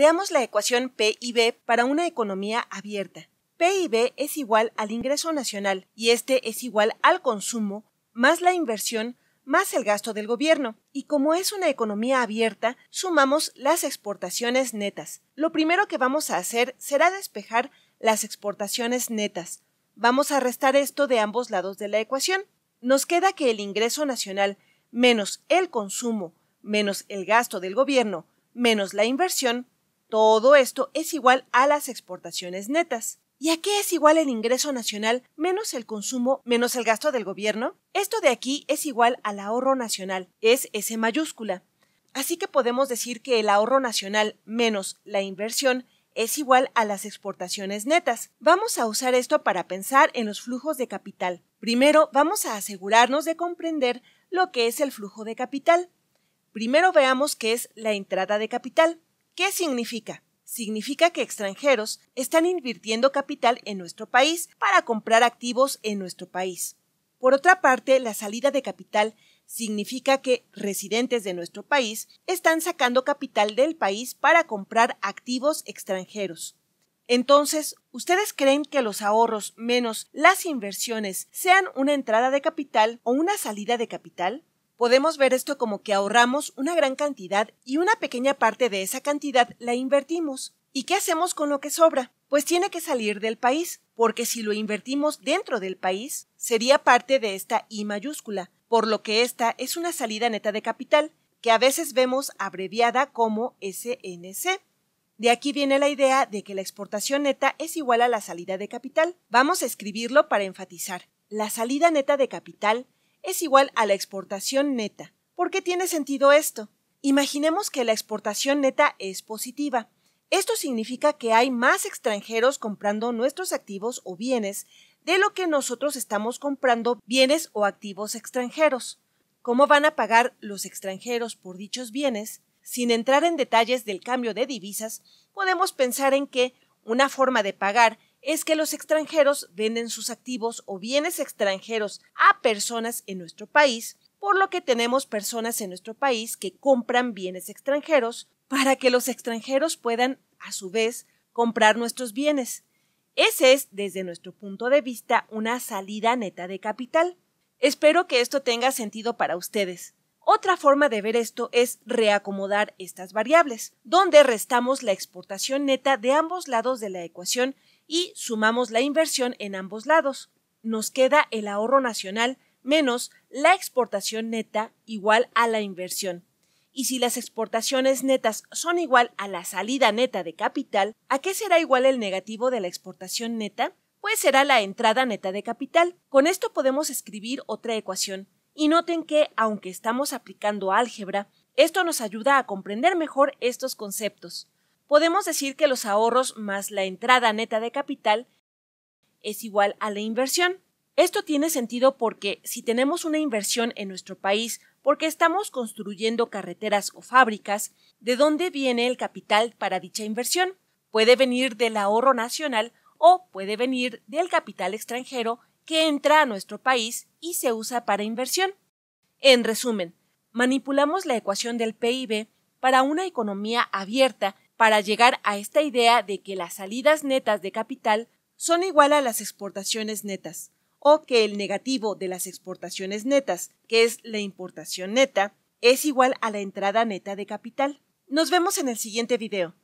Veamos la ecuación PIB para una economía abierta. PIB es igual al ingreso nacional y este es igual al consumo más la inversión más el gasto del gobierno. Y como es una economía abierta, sumamos las exportaciones netas. Lo primero que vamos a hacer será despejar las exportaciones netas. Vamos a restar esto de ambos lados de la ecuación. Nos queda que el ingreso nacional menos el consumo menos el gasto del gobierno menos la inversión todo esto es igual a las exportaciones netas. ¿Y a qué es igual el ingreso nacional menos el consumo menos el gasto del gobierno? Esto de aquí es igual al ahorro nacional, es S mayúscula. Así que podemos decir que el ahorro nacional menos la inversión es igual a las exportaciones netas. Vamos a usar esto para pensar en los flujos de capital. Primero, vamos a asegurarnos de comprender lo que es el flujo de capital. Primero veamos qué es la entrada de capital. ¿Qué significa? Significa que extranjeros están invirtiendo capital en nuestro país para comprar activos en nuestro país. Por otra parte, la salida de capital significa que residentes de nuestro país están sacando capital del país para comprar activos extranjeros. Entonces, ¿ustedes creen que los ahorros menos las inversiones sean una entrada de capital o una salida de capital? podemos ver esto como que ahorramos una gran cantidad y una pequeña parte de esa cantidad la invertimos. ¿Y qué hacemos con lo que sobra? Pues tiene que salir del país, porque si lo invertimos dentro del país, sería parte de esta I mayúscula, por lo que esta es una salida neta de capital, que a veces vemos abreviada como SNC. De aquí viene la idea de que la exportación neta es igual a la salida de capital. Vamos a escribirlo para enfatizar. La salida neta de capital es igual a la exportación neta. ¿Por qué tiene sentido esto? Imaginemos que la exportación neta es positiva. Esto significa que hay más extranjeros comprando nuestros activos o bienes de lo que nosotros estamos comprando bienes o activos extranjeros. ¿Cómo van a pagar los extranjeros por dichos bienes? Sin entrar en detalles del cambio de divisas, podemos pensar en que una forma de pagar es que los extranjeros venden sus activos o bienes extranjeros a personas en nuestro país, por lo que tenemos personas en nuestro país que compran bienes extranjeros para que los extranjeros puedan, a su vez, comprar nuestros bienes. Ese es, desde nuestro punto de vista, una salida neta de capital. Espero que esto tenga sentido para ustedes. Otra forma de ver esto es reacomodar estas variables, donde restamos la exportación neta de ambos lados de la ecuación y sumamos la inversión en ambos lados. Nos queda el ahorro nacional menos la exportación neta igual a la inversión. Y si las exportaciones netas son igual a la salida neta de capital, ¿a qué será igual el negativo de la exportación neta? Pues será la entrada neta de capital. Con esto podemos escribir otra ecuación. Y noten que, aunque estamos aplicando álgebra, esto nos ayuda a comprender mejor estos conceptos podemos decir que los ahorros más la entrada neta de capital es igual a la inversión. Esto tiene sentido porque si tenemos una inversión en nuestro país porque estamos construyendo carreteras o fábricas, ¿de dónde viene el capital para dicha inversión? Puede venir del ahorro nacional o puede venir del capital extranjero que entra a nuestro país y se usa para inversión. En resumen, manipulamos la ecuación del PIB para una economía abierta para llegar a esta idea de que las salidas netas de capital son igual a las exportaciones netas, o que el negativo de las exportaciones netas, que es la importación neta, es igual a la entrada neta de capital. Nos vemos en el siguiente video.